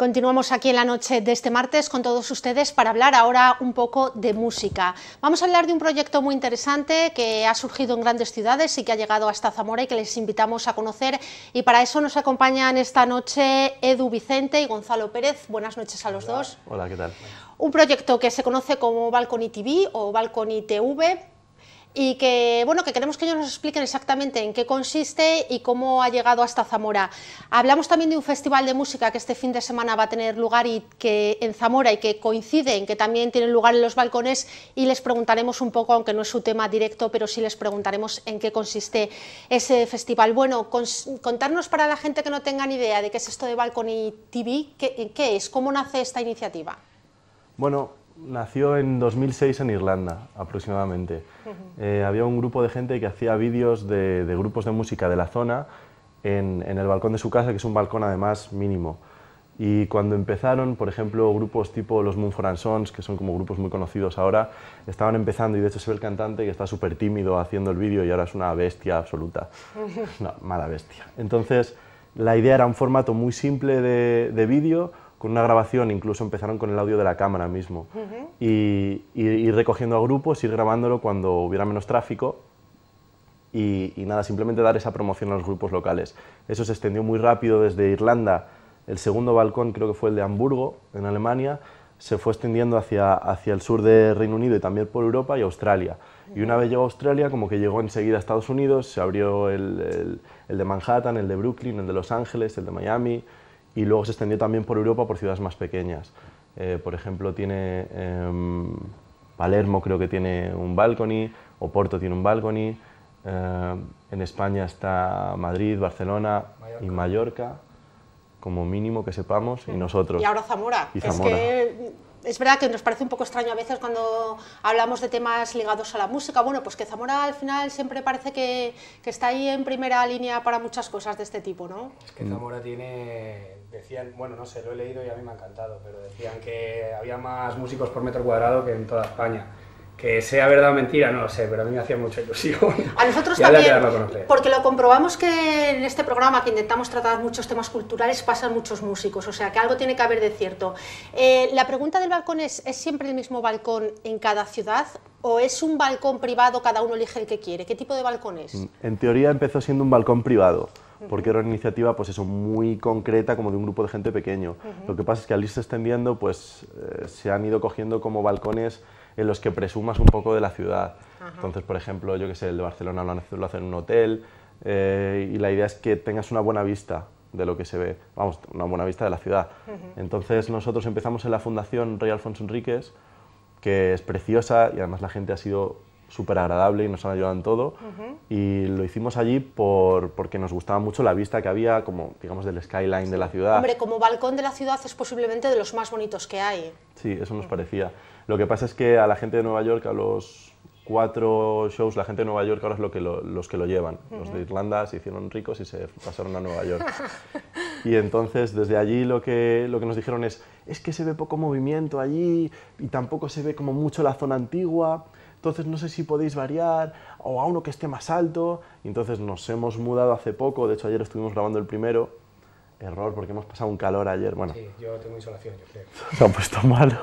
Continuamos aquí en la noche de este martes con todos ustedes para hablar ahora un poco de música. Vamos a hablar de un proyecto muy interesante que ha surgido en grandes ciudades y que ha llegado hasta Zamora y que les invitamos a conocer. Y para eso nos acompañan esta noche Edu Vicente y Gonzalo Pérez. Buenas noches a los dos. Hola, ¿qué tal? Un proyecto que se conoce como Balcony TV o Balcony TV y que, bueno, que queremos que ellos nos expliquen exactamente en qué consiste y cómo ha llegado hasta Zamora. Hablamos también de un festival de música que este fin de semana va a tener lugar y que en Zamora y que coincide en que también tiene lugar en los balcones y les preguntaremos un poco, aunque no es su tema directo, pero sí les preguntaremos en qué consiste ese festival. Bueno, contarnos para la gente que no tenga ni idea de qué es esto de Balcony TV, qué, qué es, cómo nace esta iniciativa. Bueno, nació en 2006 en Irlanda, aproximadamente. Eh, había un grupo de gente que hacía vídeos de, grupos de música de la zona en, el balcón de su casa, que es un balcón además mínimo. Y cuando empezaron, por ejemplo, grupos tipo los Moon Sons, que son como grupos muy conocidos ahora, estaban empezando y de hecho se ve el cantante que está súper tímido haciendo el vídeo y ahora es una bestia absoluta. No, mala bestia. Entonces, la idea era un formato muy simple de vídeo, con una grabación, incluso empezaron con el audio de la cámara mismo. y, ir recogiendo a grupos, y grabándolo cuando hubiera menos tráfico y, nada, simplemente dar esa promoción a los grupos locales. Eso se extendió muy rápido desde Irlanda, el segundo balcón creo que fue el de Hamburgo, en Alemania, se fue extendiendo hacia, hacia el sur de Reino Unido y también por Europa y Australia. Y una vez llegó Australia, como que llegó enseguida a Estados Unidos, se abrió el de Manhattan, el de Brooklyn, el de Los Ángeles, el de Miami, y luego se extendió también por Europa, por ciudades más pequeñas. Eh, por ejemplo, tiene em, Palermo, creo que tiene un balcony, Oporto tiene un balcony, em, en España está Madrid, Barcelona y Mallorca, como mínimo que sepamos, y nosotros. Y ahora Zamora, es verdad que nos parece un poco extraño a veces cuando hablamos de temas ligados a la música. Bueno, pues que Zamora al final siempre parece que, está ahí en primera línea para muchas cosas de este tipo, ¿no? Es que Zamora tiene, decían, bueno, no sé, lo he leído y a mí me ha encantado, pero decían que había más músicos por metro cuadrado que en toda España. Que sea verdad o mentira, no lo sé, pero a mí me hacía mucha ilusión. A nosotros también, porque lo comprobamos que en este programa que intentamos tratar muchos temas culturales pasan muchos músicos, o sea que algo tiene que haber de cierto. Eh, la pregunta del balcón es, ¿es siempre el mismo balcón en cada ciudad o es un balcón privado, cada uno elige el que quiere? ¿Qué tipo de balcón es? Mm, en teoría empezó siendo un balcón privado porque era una iniciativa, pues eso, muy concreta, como de un grupo de gente pequeño. Lo que pasa es que al irse extendiendo, pues eh, se han ido cogiendo como balcones en los que presumas un poco de la ciudad. Entonces, por ejemplo, yo que sé, el de Barcelona lo hacen en un hotel eh, y la idea es que tengas una buena vista de lo que se ve, vamos, una buena vista de la ciudad. Entonces nosotros empezamos en la Fundación Rey Alfonso Enríquez, que es preciosa y además la gente ha sido súper agradable y nos han ayudado en todo. Y lo hicimos allí porque nos gustaba mucho la vista que había, como digamos del skyline de la ciudad. Hombre, como balcón de la ciudad es posiblemente de los más bonitos que hay. Sí, eso nos parecía. Lo que pasa es que a la gente de Nueva York, a los cuatro shows, la gente de Nueva York ahora es lo que los que lo llevan. Los de Irlanda se hicieron ricos y se pasaron a Nueva York. y entonces desde allí lo que, lo que nos dijeron es, es que se ve poco movimiento allí y tampoco se ve como mucho la zona antigua entonces no sé si podéis variar o a uno que esté más alto. entonces nos hemos mudado hace poco, de hecho ayer estuvimos grabando el primero. Error, porque hemos pasado un calor ayer. Bueno, sí, yo tengo insolación, yo creo. Se ha puesto malo.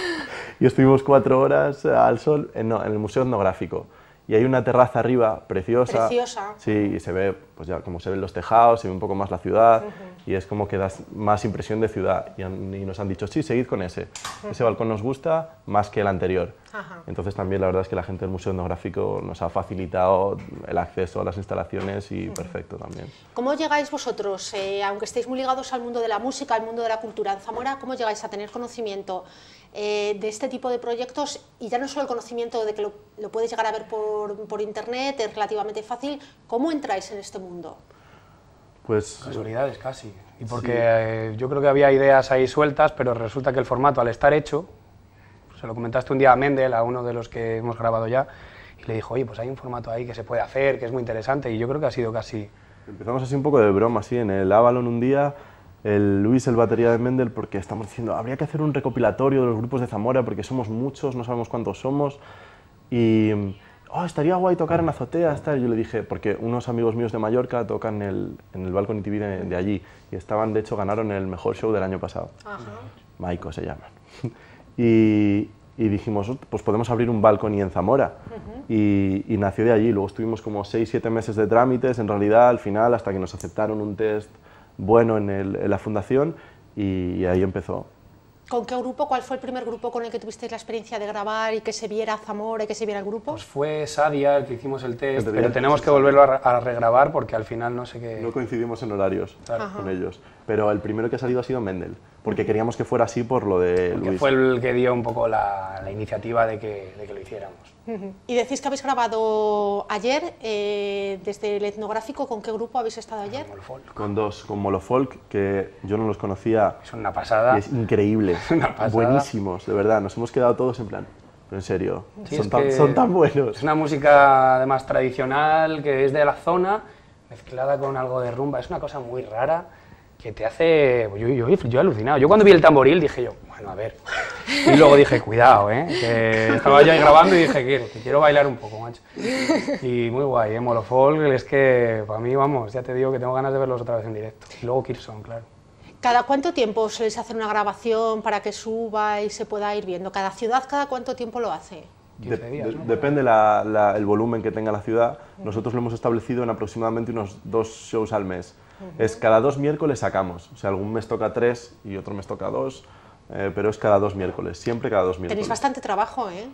y estuvimos cuatro horas eh, al sol eh, en, el Museo Etnográfico. Y hay una terraza arriba preciosa. Preciosa. Sí, y se ve pues ya como se ven los tejados, se ve un poco más la ciudad y es como que das más impresión de ciudad. Y, nos han dicho, sí, seguid con ese. Ese balcón nos gusta más que el anterior. Entonces también la verdad es que la gente del Museo Etnográfico nos ha facilitado el acceso a las instalaciones y perfecto también. ¿Cómo llegáis vosotros, eh, aunque estéis muy ligados al mundo de la música, al mundo de la cultura en Zamora, cómo llegáis a tener conocimiento eh, de este tipo de proyectos y ya no solo el conocimiento de que lo, puedes llegar a ver por, por internet, es relativamente fácil, ¿cómo entráis en este mundo? mundo? Pues... Casualidades casi. Y porque eh, yo creo que había ideas ahí sueltas, pero resulta que el formato al estar hecho, se lo comentaste un día a Mendel, a uno de los que hemos grabado ya, y le dijo, oye, pues hay un formato ahí que se puede hacer, que es muy interesante, y yo creo que ha sido casi... Empezamos así un poco de broma, así, en el Avalon un día, el Luis, el batería de Mendel, porque estamos diciendo, habría que hacer un recopilatorio de los grupos de Zamora, porque somos muchos, no sabemos cuántos somos, y oh, estaría guay tocar en Azotea, hasta Yo le dije, porque unos amigos míos de Mallorca tocan el, en el Balcony TV de, allí y estaban, de hecho, ganaron el mejor show del año pasado. Ajá. se llaman. y, dijimos, pues podemos abrir un y en Zamora. y, nació de allí. Luego estuvimos como 6, 7 meses de trámites, en realidad, al final, hasta que nos aceptaron un test bueno en, la fundación y ahí empezó. ¿Con qué grupo? ¿Cuál fue el primer grupo con el que tuviste la experiencia de grabar y que se viera Zamora y que se viera el grupo? Pues fue Sadia el que hicimos el test, pero, tenemos que volverlo a, regrabar porque al final no sé qué... No coincidimos en horarios con ellos, pero el primero que ha salido ha sido Mendel porque queríamos que fuera así por lo de porque fue el que dio un poco la, iniciativa de que, de que, lo hiciéramos. Y decís que habéis grabado ayer, eh, desde el etnográfico, ¿con qué grupo habéis estado ayer? Con Molofolk. Con dos, con Molofolk, que yo no los conocía. Es una pasada. es increíble. Es una pasada. Buenísimos, de verdad. Nos hemos quedado todos en plan, pero en serio, son, tan, son, tan, buenos. Es una música además tradicional que es de la zona, mezclada con algo de rumba, es una cosa muy rara que te hace... Yo, yo, yo he alucinado. Yo cuando vi el tamboril dije yo, bueno, a ver. Y luego dije, cuidado, ¿eh? estaba ya grabando y dije, quiero, quiero bailar un poco, macho. Y muy guay, ¿eh? Molofol es que para mí, vamos, ya te digo que tengo ganas de verlos otra vez en directo. Y luego Kirson, claro. ¿Cada cuánto tiempo les hace una grabación para que suba y se pueda ir viendo? ¿Cada ciudad cada cuánto tiempo lo hace? Depende el volumen que tenga la ciudad. Nosotros lo hemos establecido en aproximadamente unos dos shows al mes. Es cada dos miércoles sacamos. O sea, algún mes toca tres y otro mes toca dos. Eh, pero es cada dos miércoles, siempre cada dos miércoles. Tenéis bastante trabajo, ¿eh?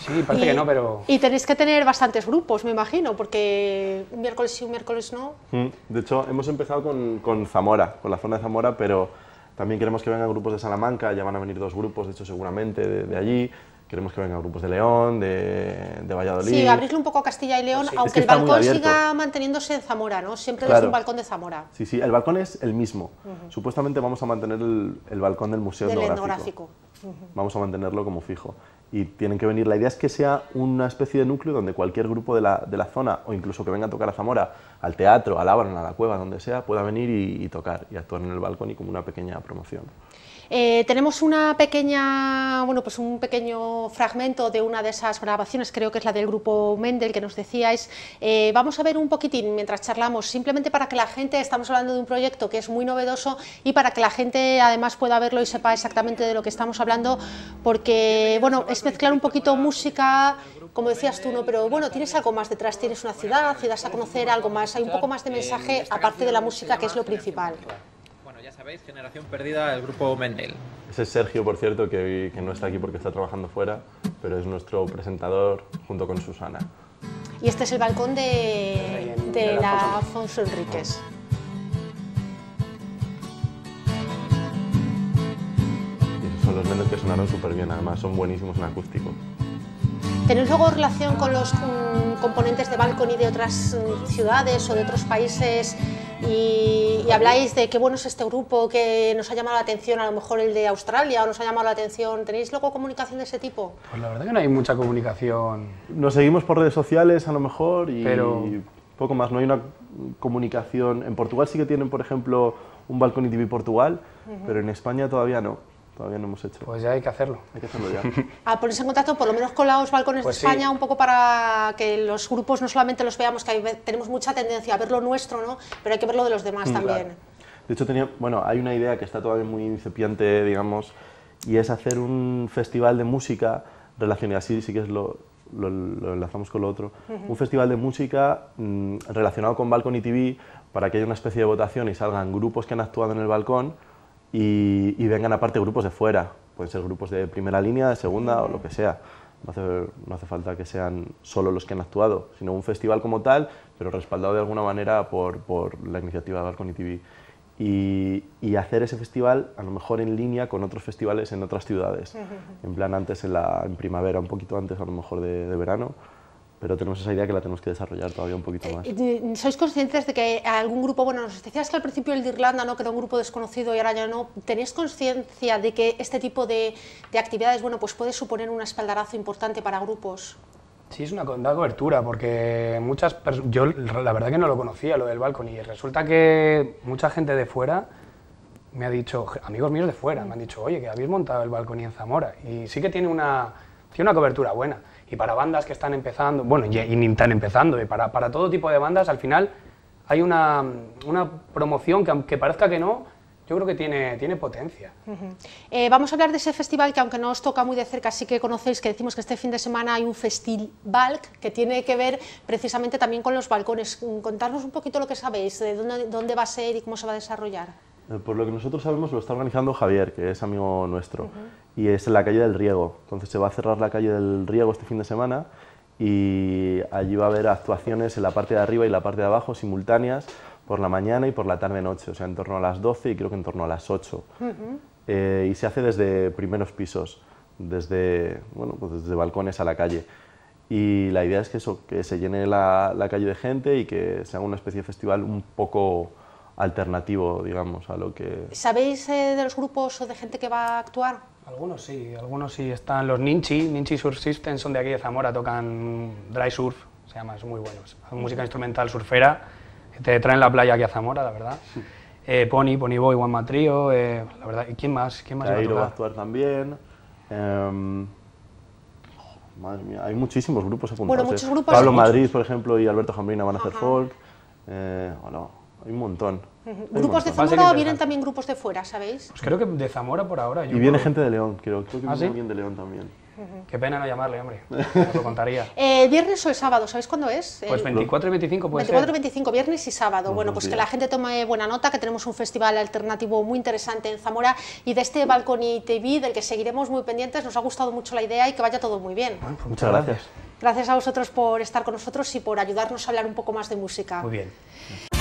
Sí, parece que no, pero... Y tenéis que tener bastantes grupos, me imagino, porque un miércoles sí, un miércoles no. Mm. de hecho, hemos empezado con, Zamora, con la zona de Zamora, pero también queremos que vengan grupos de Salamanca, ya van a venir dos grupos, de hecho, seguramente, de allí queremos que vengan grupos de León, de, Valladolid. Sí, abrirle un poco a Castilla y León, aunque el balcón siga manteniéndose en Zamora, ¿no? Siempre es un balcón de Zamora. Sí, sí, el balcón es el mismo. Supuestamente vamos a mantener el, balcón del Museo del Etnográfico. Vamos a mantenerlo como fijo. Y tienen que venir, la idea es que sea una especie de núcleo donde cualquier grupo de la, zona, o incluso que venga a tocar a Zamora, al teatro, al a la cueva, donde sea, pueda venir y tocar y actuar en el balcón y como una pequeña promoción. Eh, tenemos una pequeña, pues un pequeño fragmento de una de esas grabaciones, creo que es la del grupo Mendel que nos decíais. Eh, vamos a ver un poquitín mientras charlamos, simplemente para que la gente, estamos hablando de un proyecto que es muy novedoso y para que la gente además pueda verlo y sepa exactamente de lo que estamos hablando, porque bueno, es mezclar un poquito música, como decías tú, no, pero bueno, tienes algo más detrás, tienes una ciudad, ciudad a conocer, algo más, hay un poco más de mensaje aparte de la música que es lo principal sabéis, Generación Perdida, el grupo Mendel. Ese es Sergio, por cierto, que, no está aquí porque está trabajando fuera, pero es nuestro presentador junto con Susana. Y este es el balcón de, de, la Afonso Enríquez. Son los Mendel que sonaron súper bien, además son buenísimos en acústico. ¿Tenéis luego relación con los componentes de Balcón y de otras mm, ciudades o de otros países y, habláis de qué bueno es este grupo, que nos ha llamado la atención a lo mejor el de Australia o nos ha llamado la atención. ¿Tenéis luego comunicación de ese tipo? Pues la verdad que no hay mucha comunicación. Nos seguimos por redes sociales a lo mejor y Pero... poco más. No hay una comunicación. En Portugal sí que tienen, por ejemplo, un Balcony TV Portugal, pero en España todavía no. Todavía no hemos hecho. Pues ya hay que hacerlo. Hay que hacerlo ya. A ah, ponerse en contacto por lo menos con los balcones de pues España, un poco para que los grupos no solamente los veamos, que tenemos mucha tendencia a ver lo nuestro, ¿no? pero hay que ver lo de los demás mm, también. De hecho, tenía, bueno, hay una idea que está todavía muy incipiente, digamos, y es hacer un festival de música relacionado, así sí que es lo, lo, enlazamos con lo otro, un festival de música mm, relacionado con Balcony TV para que haya una especie de votación y salgan grupos que han actuado en el balcón y, vengan aparte grupos de fuera, pueden ser grupos de primera línea, de segunda o lo que sea. No hace, falta que sean solo los que han actuado, sino un festival como tal, pero respaldado de alguna manera por, la iniciativa de Balcony TV. Y, hacer ese festival a lo mejor en línea con otros festivales en otras ciudades. En plan, antes en, primavera, un poquito antes a lo mejor de verano, pero tenemos esa idea que la tenemos que desarrollar todavía un poquito eh, más. Eh, ¿Sois conscientes de que algún grupo, bueno, nos decías que al principio el de Irlanda, ¿no? que era un grupo desconocido y ahora ya no, ¿tenéis conciencia de que este tipo de, actividades, bueno, pues puede suponer un espaldarazo importante para grupos? Sí, es una, cobertura, porque muchas yo la verdad que no lo conocía, lo del balcón, y resulta que mucha gente de fuera me ha dicho, amigos míos de fuera, me han dicho, oye, que habéis montado el balcón en Zamora, y sí que tiene una, tiene una cobertura buena y para bandas que están empezando, bueno, y, ni están empezando, y para, para, todo tipo de bandas, al final hay una, una promoción que aunque parezca que no, yo creo que tiene, tiene potencia. Eh, vamos a hablar de ese festival que aunque no os toca muy de cerca, sí que conocéis, que decimos que este fin de semana hay un festival que tiene que ver precisamente también con los balcones. Mm, contarnos un poquito lo que sabéis, de dónde, dónde va a ser y cómo se va a desarrollar. Eh, por lo que nosotros sabemos lo está organizando Javier, que es amigo nuestro, y es en la calle del Riego. Entonces se va a cerrar la calle del Riego este fin de semana y allí va a haber actuaciones en la parte de arriba y la parte de abajo simultáneas por la mañana y por la tarde-noche, o sea, en torno a las 12 y creo que en torno a las 8. Eh, y se hace desde primeros pisos, desde, bueno, pues desde balcones a la calle. Y la idea es que eso, que se llene la, la calle de gente y que se haga una especie de festival un poco alternativo, digamos, a lo que... ¿Sabéis eh, de los grupos o de gente que va a actuar? Algunos sí, algunos sí. Están los Ninchi, Ninchi Surf System, son de aquí de Zamora, tocan dry surf, se llama, son muy buenos. música instrumental surfera, que te traen la playa aquí a Zamora, la verdad. Eh, Pony, Pony Boy, Juan Matrío, eh, la verdad, ¿y quién más? ¿Quién más va a, va a actuar también. Em, madre hay muchísimos grupos apuntados. Pablo Madrid, por ejemplo, y Alberto Jambrina van a hacer folk. Eh, no, hay un montón. ¿Grupos de Zamora o vienen también grupos de fuera, sabéis? Pues creo que de Zamora por ahora. y viene gente de León, creo, que ¿Ah, viene de León también. Qué pena no llamarle, hombre. Os lo contaría. Eh, viernes o el sábado, ¿sabéis cuándo es? Pues 24 y 25 puede 24 y 25, viernes y sábado. bueno, pues que la gente tome buena nota, que tenemos un festival alternativo muy interesante en Zamora y de este Balcony TV, del que seguiremos muy pendientes, nos ha gustado mucho la idea y que vaya todo muy bien. Pues muchas gracias. Gracias a vosotros por estar con nosotros y por ayudarnos a hablar un poco más de música. Muy bien.